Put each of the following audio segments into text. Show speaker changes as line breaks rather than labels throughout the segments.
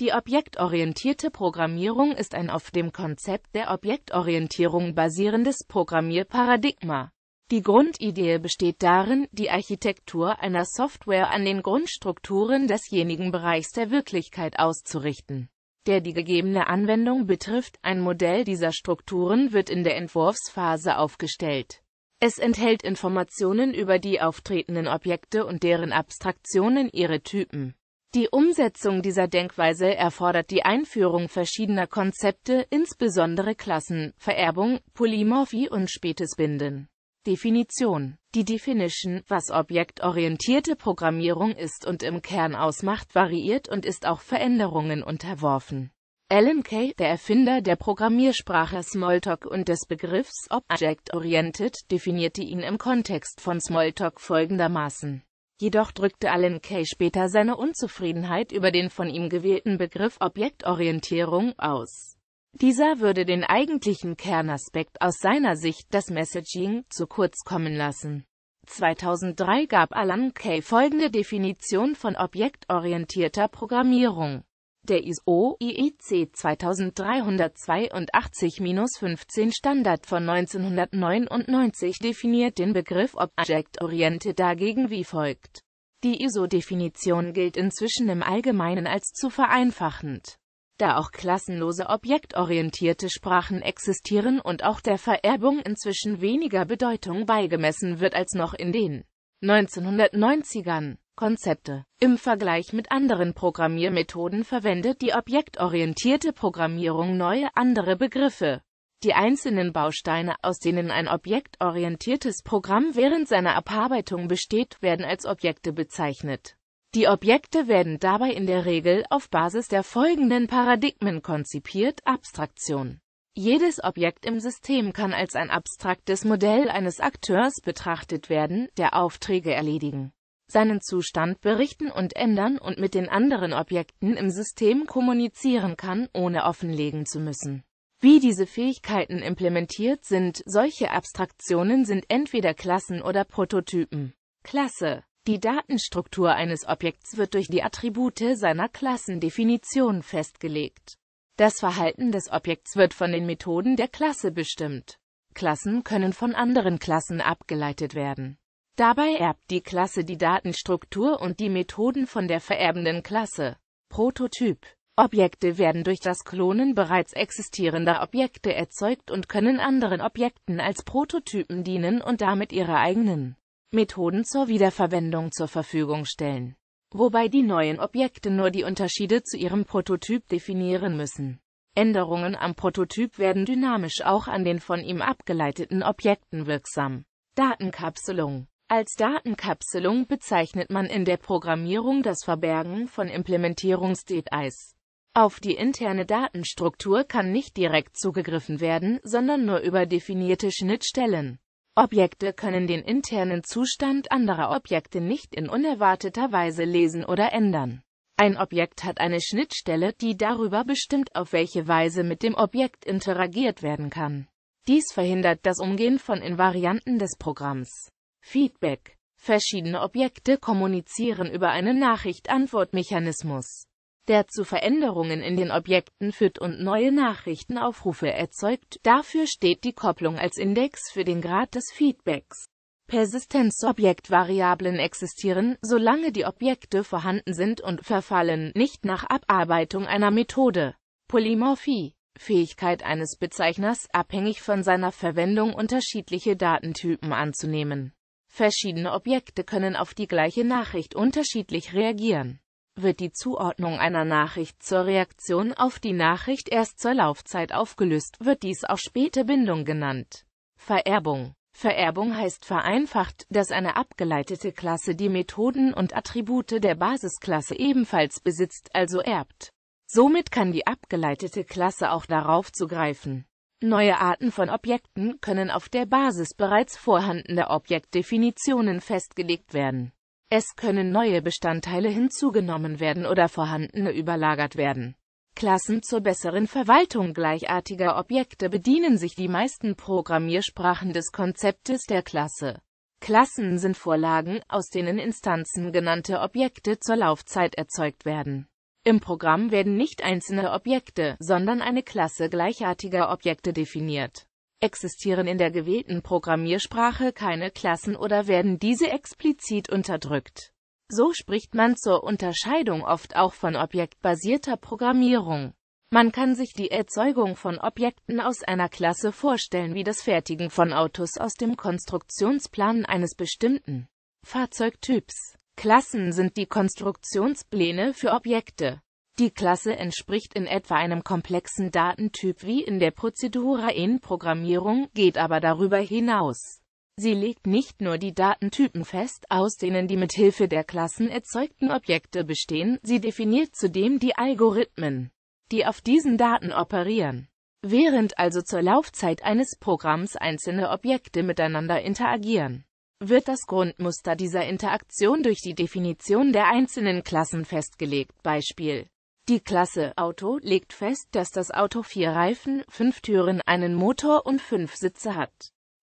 Die objektorientierte Programmierung ist ein auf dem Konzept der Objektorientierung basierendes Programmierparadigma. Die Grundidee besteht darin, die Architektur einer Software an den Grundstrukturen desjenigen Bereichs der Wirklichkeit auszurichten, der die gegebene Anwendung betrifft. Ein Modell dieser Strukturen wird in der Entwurfsphase aufgestellt. Es enthält Informationen über die auftretenden Objekte und deren Abstraktionen, ihre Typen die Umsetzung dieser Denkweise erfordert die Einführung verschiedener Konzepte, insbesondere Klassen, Vererbung, Polymorphie und spätes Binden. Definition. Die Definition, was objektorientierte Programmierung ist und im Kern ausmacht, variiert und ist auch Veränderungen unterworfen. Alan Kay, der Erfinder der Programmiersprache Smalltalk und des Begriffs Object-Oriented, definierte ihn im Kontext von Smalltalk folgendermaßen. Jedoch drückte Alan Kay später seine Unzufriedenheit über den von ihm gewählten Begriff Objektorientierung aus. Dieser würde den eigentlichen Kernaspekt aus seiner Sicht, das Messaging, zu kurz kommen lassen. 2003 gab Alan Kay folgende Definition von objektorientierter Programmierung. Der ISO IEC 2382-15 Standard von 1999 definiert den Begriff object oriente dagegen wie folgt. Die ISO-Definition gilt inzwischen im Allgemeinen als zu vereinfachend. Da auch klassenlose objektorientierte Sprachen existieren und auch der Vererbung inzwischen weniger Bedeutung beigemessen wird als noch in den 1990ern Konzepte. Im Vergleich mit anderen Programmiermethoden verwendet die objektorientierte Programmierung neue, andere Begriffe. Die einzelnen Bausteine, aus denen ein objektorientiertes Programm während seiner Abarbeitung besteht, werden als Objekte bezeichnet. Die Objekte werden dabei in der Regel auf Basis der folgenden Paradigmen konzipiert Abstraktion. Jedes Objekt im System kann als ein abstraktes Modell eines Akteurs betrachtet werden, der Aufträge erledigen seinen Zustand berichten und ändern und mit den anderen Objekten im System kommunizieren kann, ohne offenlegen zu müssen. Wie diese Fähigkeiten implementiert sind, solche Abstraktionen sind entweder Klassen oder Prototypen. Klasse Die Datenstruktur eines Objekts wird durch die Attribute seiner Klassendefinition festgelegt. Das Verhalten des Objekts wird von den Methoden der Klasse bestimmt. Klassen können von anderen Klassen abgeleitet werden. Dabei erbt die Klasse die Datenstruktur und die Methoden von der vererbenden Klasse. Prototyp Objekte werden durch das Klonen bereits existierender Objekte erzeugt und können anderen Objekten als Prototypen dienen und damit ihre eigenen Methoden zur Wiederverwendung zur Verfügung stellen, wobei die neuen Objekte nur die Unterschiede zu ihrem Prototyp definieren müssen. Änderungen am Prototyp werden dynamisch auch an den von ihm abgeleiteten Objekten wirksam. Datenkapselung als Datenkapselung bezeichnet man in der Programmierung das Verbergen von Implementierungsdetails. Auf die interne Datenstruktur kann nicht direkt zugegriffen werden, sondern nur über definierte Schnittstellen. Objekte können den internen Zustand anderer Objekte nicht in unerwarteter Weise lesen oder ändern. Ein Objekt hat eine Schnittstelle, die darüber bestimmt, auf welche Weise mit dem Objekt interagiert werden kann. Dies verhindert das Umgehen von Invarianten des Programms. Feedback. Verschiedene Objekte kommunizieren über einen Nachricht-Antwort-Mechanismus, der zu Veränderungen in den Objekten führt und neue Nachrichtenaufrufe erzeugt. Dafür steht die Kopplung als Index für den Grad des Feedbacks. Persistenzobjektvariablen existieren, solange die Objekte vorhanden sind und verfallen, nicht nach Abarbeitung einer Methode. Polymorphie Fähigkeit eines Bezeichners, abhängig von seiner Verwendung unterschiedliche Datentypen anzunehmen. Verschiedene Objekte können auf die gleiche Nachricht unterschiedlich reagieren. Wird die Zuordnung einer Nachricht zur Reaktion auf die Nachricht erst zur Laufzeit aufgelöst, wird dies auch späte Bindung genannt. Vererbung Vererbung heißt vereinfacht, dass eine abgeleitete Klasse die Methoden und Attribute der Basisklasse ebenfalls besitzt, also erbt. Somit kann die abgeleitete Klasse auch darauf zugreifen. Neue Arten von Objekten können auf der Basis bereits vorhandener Objektdefinitionen festgelegt werden. Es können neue Bestandteile hinzugenommen werden oder vorhandene überlagert werden. Klassen zur besseren Verwaltung gleichartiger Objekte bedienen sich die meisten Programmiersprachen des Konzeptes der Klasse. Klassen sind Vorlagen, aus denen Instanzen genannte Objekte zur Laufzeit erzeugt werden im Programm werden nicht einzelne Objekte, sondern eine Klasse gleichartiger Objekte definiert. Existieren in der gewählten Programmiersprache keine Klassen oder werden diese explizit unterdrückt. So spricht man zur Unterscheidung oft auch von objektbasierter Programmierung. Man kann sich die Erzeugung von Objekten aus einer Klasse vorstellen wie das Fertigen von Autos aus dem Konstruktionsplan eines bestimmten Fahrzeugtyps. Klassen sind die Konstruktionspläne für Objekte. Die Klasse entspricht in etwa einem komplexen Datentyp wie in der Prozedura-in-Programmierung, geht aber darüber hinaus. Sie legt nicht nur die Datentypen fest, aus denen die mithilfe der Klassen erzeugten Objekte bestehen, sie definiert zudem die Algorithmen, die auf diesen Daten operieren. Während also zur Laufzeit eines Programms einzelne Objekte miteinander interagieren, wird das Grundmuster dieser Interaktion durch die Definition der einzelnen Klassen festgelegt. Beispiel Die Klasse Auto legt fest, dass das Auto vier Reifen, fünf Türen, einen Motor und fünf Sitze hat.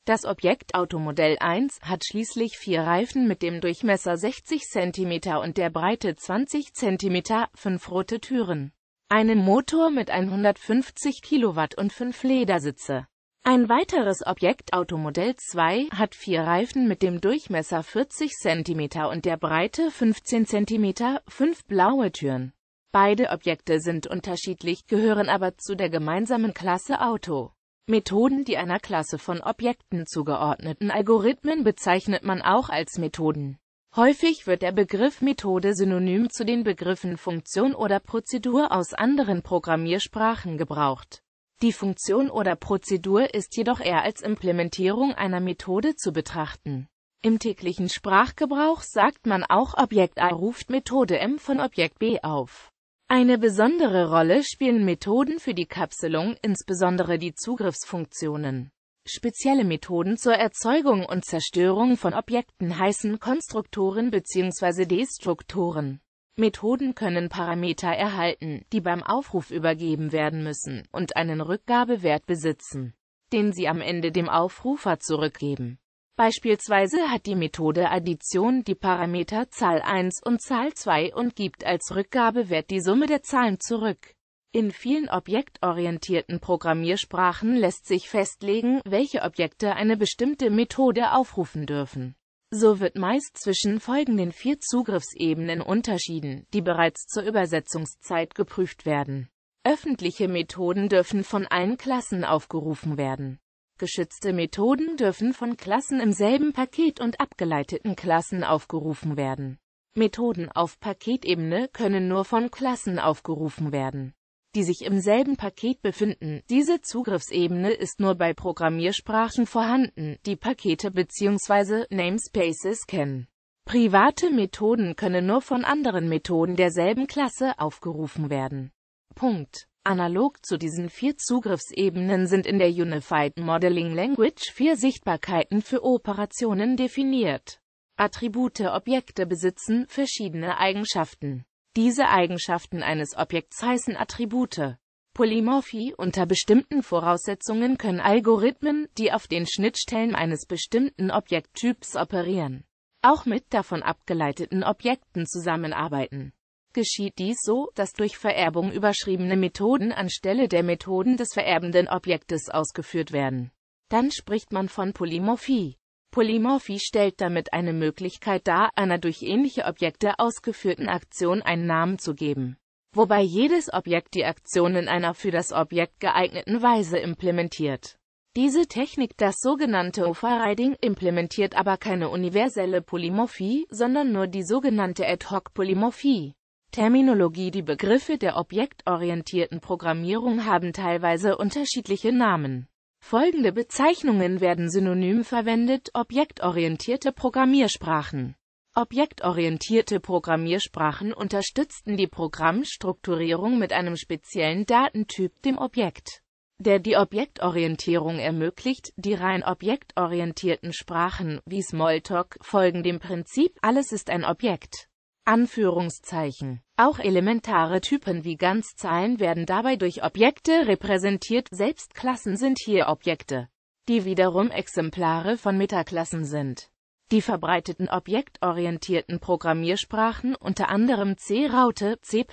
Das Objekt Automodell 1 hat schließlich vier Reifen mit dem Durchmesser 60 cm und der Breite 20 cm, fünf rote Türen, einen Motor mit 150 kW und fünf Ledersitze. Ein weiteres Objekt Automodell 2 hat vier Reifen mit dem Durchmesser 40 cm und der Breite 15 cm, fünf blaue Türen. Beide Objekte sind unterschiedlich, gehören aber zu der gemeinsamen Klasse Auto. Methoden, die einer Klasse von Objekten zugeordneten Algorithmen bezeichnet man auch als Methoden. Häufig wird der Begriff Methode synonym zu den Begriffen Funktion oder Prozedur aus anderen Programmiersprachen gebraucht. Die Funktion oder Prozedur ist jedoch eher als Implementierung einer Methode zu betrachten. Im täglichen Sprachgebrauch sagt man auch Objekt A ruft Methode M von Objekt B auf. Eine besondere Rolle spielen Methoden für die Kapselung, insbesondere die Zugriffsfunktionen. Spezielle Methoden zur Erzeugung und Zerstörung von Objekten heißen Konstruktoren bzw. Destruktoren. Methoden können Parameter erhalten, die beim Aufruf übergeben werden müssen und einen Rückgabewert besitzen, den sie am Ende dem Aufrufer zurückgeben. Beispielsweise hat die Methode Addition die Parameter Zahl 1 und Zahl 2 und gibt als Rückgabewert die Summe der Zahlen zurück. In vielen objektorientierten Programmiersprachen lässt sich festlegen, welche Objekte eine bestimmte Methode aufrufen dürfen. So wird meist zwischen folgenden vier Zugriffsebenen unterschieden, die bereits zur Übersetzungszeit geprüft werden. Öffentliche Methoden dürfen von allen Klassen aufgerufen werden. Geschützte Methoden dürfen von Klassen im selben Paket und abgeleiteten Klassen aufgerufen werden. Methoden auf Paketebene können nur von Klassen aufgerufen werden die sich im selben Paket befinden. Diese Zugriffsebene ist nur bei Programmiersprachen vorhanden, die Pakete bzw. Namespaces kennen. Private Methoden können nur von anderen Methoden derselben Klasse aufgerufen werden. Punkt. Analog zu diesen vier Zugriffsebenen sind in der Unified Modeling Language vier Sichtbarkeiten für Operationen definiert. Attribute Objekte besitzen verschiedene Eigenschaften. Diese Eigenschaften eines Objekts heißen Attribute. Polymorphie unter bestimmten Voraussetzungen können Algorithmen, die auf den Schnittstellen eines bestimmten Objekttyps operieren, auch mit davon abgeleiteten Objekten zusammenarbeiten. Geschieht dies so, dass durch Vererbung überschriebene Methoden anstelle der Methoden des vererbenden Objektes ausgeführt werden. Dann spricht man von Polymorphie. Polymorphie stellt damit eine Möglichkeit dar, einer durch ähnliche Objekte ausgeführten Aktion einen Namen zu geben, wobei jedes Objekt die Aktion in einer für das Objekt geeigneten Weise implementiert. Diese Technik, das sogenannte Overriding, implementiert aber keine universelle Polymorphie, sondern nur die sogenannte Ad-Hoc-Polymorphie. Terminologie Die Begriffe der objektorientierten Programmierung haben teilweise unterschiedliche Namen. Folgende Bezeichnungen werden synonym verwendet: Objektorientierte Programmiersprachen Objektorientierte Programmiersprachen unterstützten die Programmstrukturierung mit einem speziellen Datentyp, dem Objekt, der die Objektorientierung ermöglicht. Die rein objektorientierten Sprachen, wie Smalltalk, folgen dem Prinzip Alles ist ein Objekt Anführungszeichen. Auch elementare Typen wie Ganzzahlen werden dabei durch Objekte repräsentiert, selbst Klassen sind hier Objekte, die wiederum Exemplare von Metaklassen sind. Die verbreiteten objektorientierten Programmiersprachen, unter anderem C, Raute, C++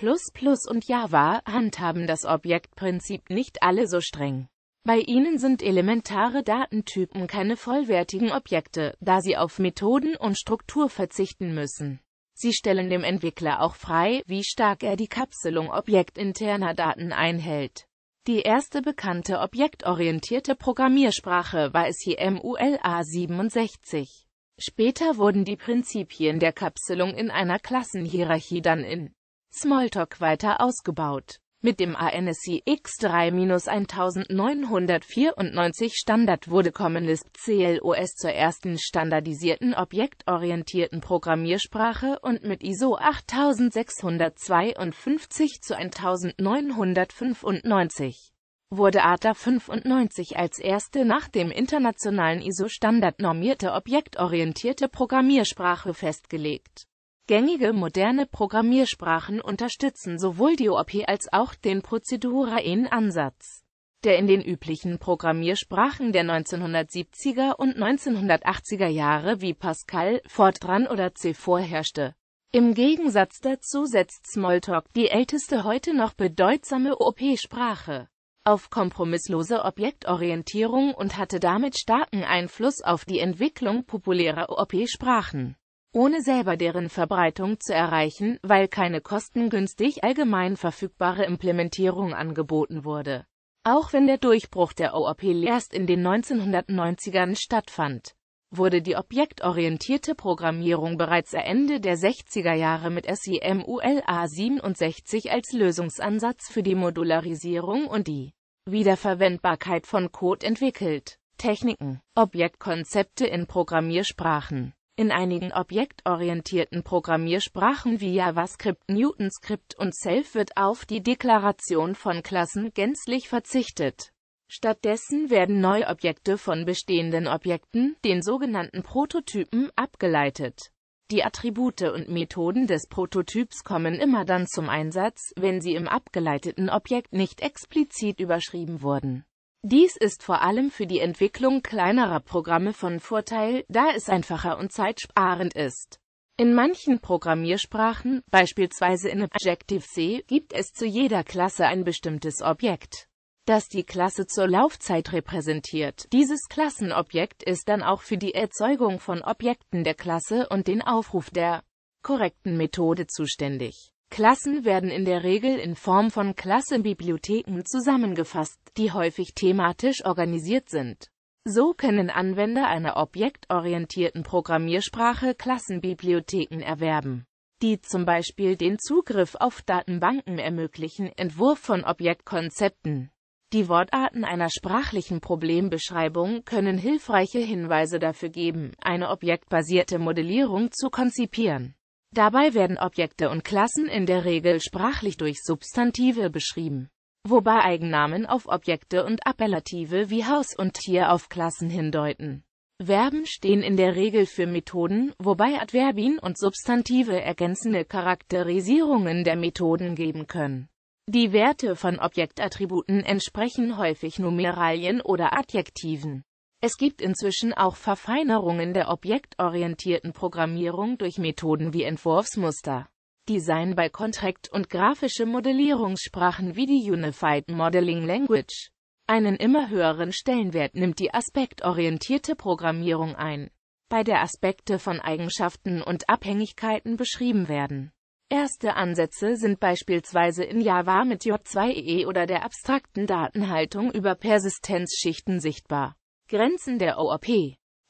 und Java, handhaben das Objektprinzip nicht alle so streng. Bei ihnen sind elementare Datentypen keine vollwertigen Objekte, da sie auf Methoden und Struktur verzichten müssen. Sie stellen dem Entwickler auch frei, wie stark er die Kapselung objektinterner Daten einhält. Die erste bekannte objektorientierte Programmiersprache war SIMULA 67. Später wurden die Prinzipien der Kapselung in einer Klassenhierarchie dann in Smalltalk weiter ausgebaut mit dem ANSI X3-1994 Standard wurde Common Lisp CLOS zur ersten standardisierten objektorientierten Programmiersprache und mit ISO 8652 zu 1995 wurde ATA 95 als erste nach dem internationalen ISO-Standard normierte objektorientierte Programmiersprache festgelegt Gängige moderne Programmiersprachen unterstützen sowohl die OP als auch den prozeduraen Ansatz, der in den üblichen Programmiersprachen der 1970er und 1980er Jahre wie Pascal, Fortran oder C vorherrschte. Im Gegensatz dazu setzt Smalltalk, die älteste heute noch bedeutsame op sprache auf kompromisslose Objektorientierung und hatte damit starken Einfluss auf die Entwicklung populärer op sprachen ohne selber deren Verbreitung zu erreichen, weil keine kostengünstig allgemein verfügbare Implementierung angeboten wurde. Auch wenn der Durchbruch der OOP erst in den 1990ern stattfand, wurde die objektorientierte Programmierung bereits Ende der 60er Jahre mit SIMULA 67 als Lösungsansatz für die Modularisierung und die Wiederverwendbarkeit von Code entwickelt. Techniken, Objektkonzepte in Programmiersprachen in einigen objektorientierten Programmiersprachen wie JavaScript, NewtonScript und Self wird auf die Deklaration von Klassen gänzlich verzichtet. Stattdessen werden neue Objekte von bestehenden Objekten, den sogenannten Prototypen, abgeleitet. Die Attribute und Methoden des Prototyps kommen immer dann zum Einsatz, wenn sie im abgeleiteten Objekt nicht explizit überschrieben wurden. Dies ist vor allem für die Entwicklung kleinerer Programme von Vorteil, da es einfacher und zeitsparend ist. In manchen Programmiersprachen, beispielsweise in Objective-C, gibt es zu jeder Klasse ein bestimmtes Objekt, das die Klasse zur Laufzeit repräsentiert. Dieses Klassenobjekt ist dann auch für die Erzeugung von Objekten der Klasse und den Aufruf der korrekten Methode zuständig. Klassen werden in der Regel in Form von Klassenbibliotheken zusammengefasst, die häufig thematisch organisiert sind. So können Anwender einer objektorientierten Programmiersprache Klassenbibliotheken erwerben, die zum Beispiel den Zugriff auf Datenbanken ermöglichen, Entwurf von Objektkonzepten. Die Wortarten einer sprachlichen Problembeschreibung können hilfreiche Hinweise dafür geben, eine objektbasierte Modellierung zu konzipieren. Dabei werden Objekte und Klassen in der Regel sprachlich durch Substantive beschrieben, wobei Eigennamen auf Objekte und Appellative wie Haus und Tier auf Klassen hindeuten. Verben stehen in der Regel für Methoden, wobei Adverbien und Substantive ergänzende Charakterisierungen der Methoden geben können. Die Werte von Objektattributen entsprechen häufig Numeralien oder Adjektiven. Es gibt inzwischen auch Verfeinerungen der objektorientierten Programmierung durch Methoden wie Entwurfsmuster, Design by Contract und grafische Modellierungssprachen wie die Unified Modeling Language. Einen immer höheren Stellenwert nimmt die aspektorientierte Programmierung ein, bei der Aspekte von Eigenschaften und Abhängigkeiten beschrieben werden. Erste Ansätze sind beispielsweise in Java mit J2EE oder der abstrakten Datenhaltung über Persistenzschichten sichtbar. Grenzen der OOP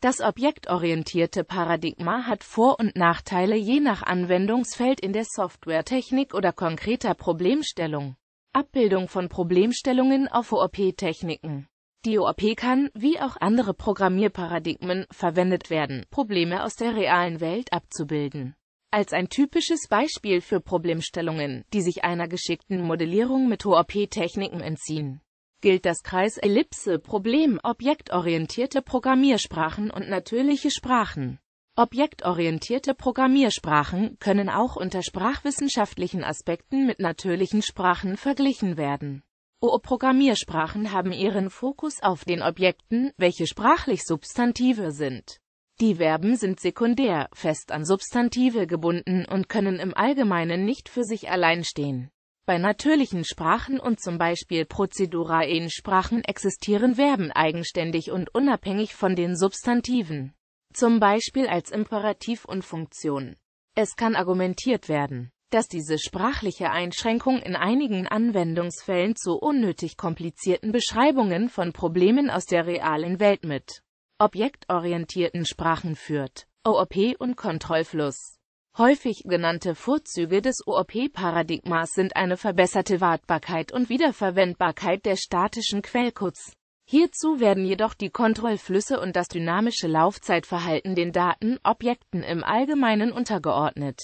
Das objektorientierte Paradigma hat Vor- und Nachteile je nach Anwendungsfeld in der Softwaretechnik oder konkreter Problemstellung. Abbildung von Problemstellungen auf OOP-Techniken Die OOP kann, wie auch andere Programmierparadigmen, verwendet werden, Probleme aus der realen Welt abzubilden. Als ein typisches Beispiel für Problemstellungen, die sich einer geschickten Modellierung mit OOP-Techniken entziehen gilt das Kreis-Ellipse-Problem. Objektorientierte Programmiersprachen und natürliche Sprachen Objektorientierte Programmiersprachen können auch unter sprachwissenschaftlichen Aspekten mit natürlichen Sprachen verglichen werden. OO-Programmiersprachen haben ihren Fokus auf den Objekten, welche sprachlich Substantive sind. Die Verben sind sekundär, fest an Substantive gebunden und können im Allgemeinen nicht für sich allein stehen. Bei natürlichen Sprachen und zum Beispiel prozeduraen Sprachen existieren Verben eigenständig und unabhängig von den Substantiven, zum Beispiel als Imperativ und Funktion. Es kann argumentiert werden, dass diese sprachliche Einschränkung in einigen Anwendungsfällen zu unnötig komplizierten Beschreibungen von Problemen aus der realen Welt mit objektorientierten Sprachen führt. OOP und Kontrollfluss Häufig genannte Vorzüge des OOP-Paradigmas sind eine verbesserte Wartbarkeit und Wiederverwendbarkeit der statischen Quellcodes. Hierzu werden jedoch die Kontrollflüsse und das dynamische Laufzeitverhalten den Datenobjekten im Allgemeinen untergeordnet,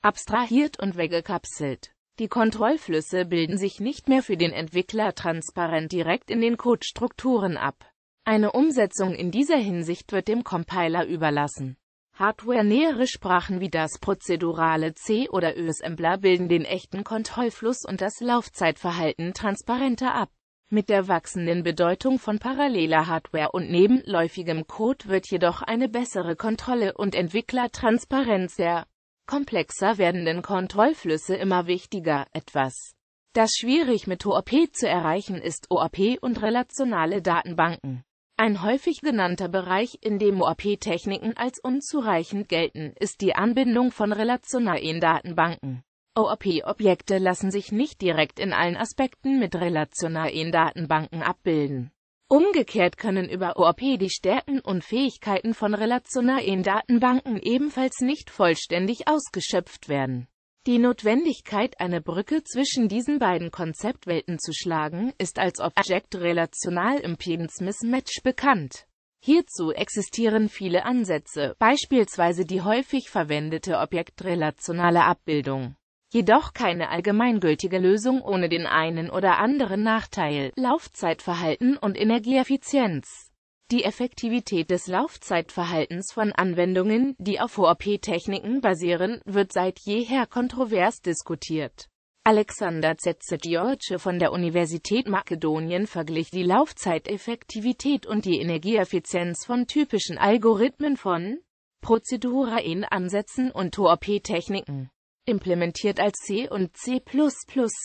abstrahiert und weggekapselt. Die Kontrollflüsse bilden sich nicht mehr für den Entwickler transparent direkt in den Codestrukturen ab. Eine Umsetzung in dieser Hinsicht wird dem Compiler überlassen. Hardware-nähere Sprachen wie das prozedurale C oder ÖSMler bilden den echten Kontrollfluss und das Laufzeitverhalten transparenter ab. Mit der wachsenden Bedeutung von paralleler Hardware und nebenläufigem Code wird jedoch eine bessere Kontrolle und Entwicklertransparenz der komplexer werdenden Kontrollflüsse immer wichtiger. Etwas, das schwierig mit OOP zu erreichen ist, OOP und relationale Datenbanken. Ein häufig genannter Bereich, in dem OAP-Techniken als unzureichend gelten, ist die Anbindung von relationalen Datenbanken. OAP-Objekte lassen sich nicht direkt in allen Aspekten mit relationalen Datenbanken abbilden. Umgekehrt können über OAP die Stärken und Fähigkeiten von relationalen Datenbanken ebenfalls nicht vollständig ausgeschöpft werden. Die Notwendigkeit, eine Brücke zwischen diesen beiden Konzeptwelten zu schlagen, ist als Object-Relational Impedance Mismatch bekannt. Hierzu existieren viele Ansätze, beispielsweise die häufig verwendete objektrelationale Abbildung. Jedoch keine allgemeingültige Lösung ohne den einen oder anderen Nachteil, Laufzeitverhalten und Energieeffizienz die Effektivität des Laufzeitverhaltens von Anwendungen, die auf OP-Techniken basieren, wird seit jeher kontrovers diskutiert. Alexander Tsetsegiorge von der Universität Makedonien verglich die Laufzeiteffektivität und die Energieeffizienz von typischen Algorithmen von prozeduralen Ansätzen und OP-Techniken, implementiert als C und C++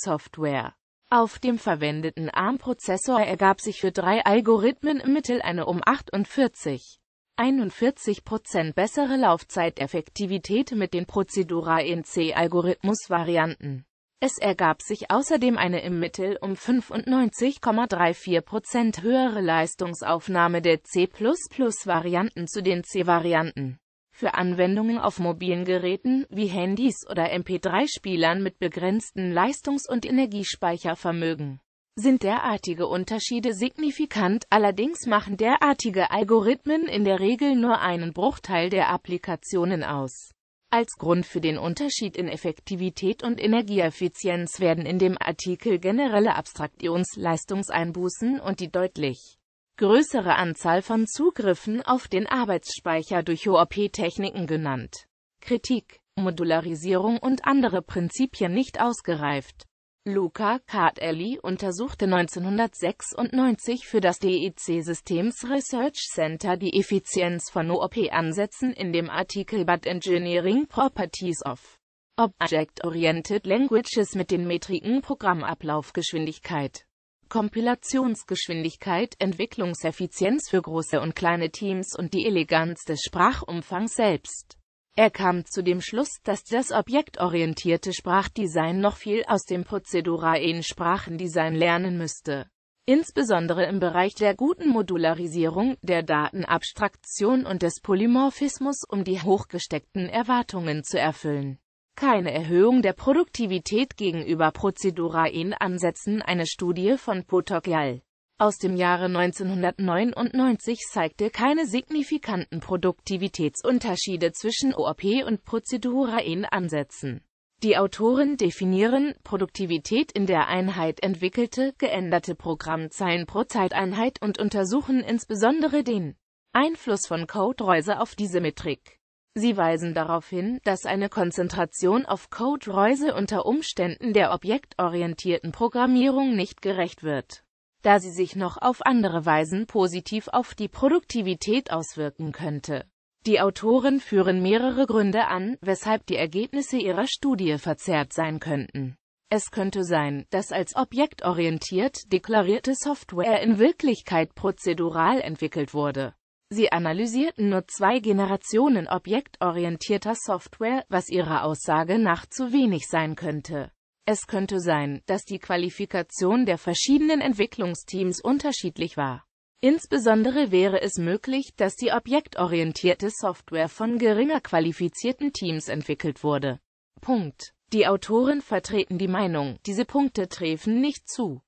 Software. Auf dem verwendeten ARM-Prozessor ergab sich für drei Algorithmen im Mittel eine um 48. 41% bessere Laufzeiteffektivität mit den Prozedura-NC-Algorithmus-Varianten. Es ergab sich außerdem eine im Mittel um 95,34% höhere Leistungsaufnahme der C++-Varianten zu den C-Varianten. Für Anwendungen auf mobilen Geräten wie Handys oder MP3-Spielern mit begrenzten Leistungs- und Energiespeichervermögen sind derartige Unterschiede signifikant, allerdings machen derartige Algorithmen in der Regel nur einen Bruchteil der Applikationen aus. Als Grund für den Unterschied in Effektivität und Energieeffizienz werden in dem Artikel generelle Abstraktionsleistungseinbußen und die deutlich größere Anzahl von Zugriffen auf den Arbeitsspeicher durch OOP-Techniken genannt. Kritik, Modularisierung und andere Prinzipien nicht ausgereift. Luca Cardelli untersuchte 1996 für das DEC-Systems Research Center die Effizienz von OOP-Ansätzen in dem Artikel But Engineering Properties of Object-Oriented Languages mit den Metriken Programmablaufgeschwindigkeit. Kompilationsgeschwindigkeit, Entwicklungseffizienz für große und kleine Teams und die Eleganz des Sprachumfangs selbst. Er kam zu dem Schluss, dass das objektorientierte Sprachdesign noch viel aus dem prozeduralen Sprachendesign lernen müsste. Insbesondere im Bereich der guten Modularisierung, der Datenabstraktion und des Polymorphismus, um die hochgesteckten Erwartungen zu erfüllen keine Erhöhung der Produktivität gegenüber Prozedurain-Ansätzen. Eine Studie von Potokyal. aus dem Jahre 1999 zeigte keine signifikanten Produktivitätsunterschiede zwischen OP und Prozedurain-Ansätzen. Die Autoren definieren Produktivität in der Einheit entwickelte, geänderte Programmzeilen pro Zeiteinheit und untersuchen insbesondere den Einfluss von Code-Reuse auf diese Metrik. Sie weisen darauf hin, dass eine Konzentration auf Code-Reuse unter Umständen der objektorientierten Programmierung nicht gerecht wird, da sie sich noch auf andere Weisen positiv auf die Produktivität auswirken könnte. Die Autoren führen mehrere Gründe an, weshalb die Ergebnisse ihrer Studie verzerrt sein könnten. Es könnte sein, dass als objektorientiert deklarierte Software in Wirklichkeit prozedural entwickelt wurde. Sie analysierten nur zwei Generationen objektorientierter Software, was ihrer Aussage nach zu wenig sein könnte. Es könnte sein, dass die Qualifikation der verschiedenen Entwicklungsteams unterschiedlich war. Insbesondere wäre es möglich, dass die objektorientierte Software von geringer qualifizierten Teams entwickelt wurde. Punkt. Die Autoren vertreten die Meinung, diese Punkte treffen nicht zu.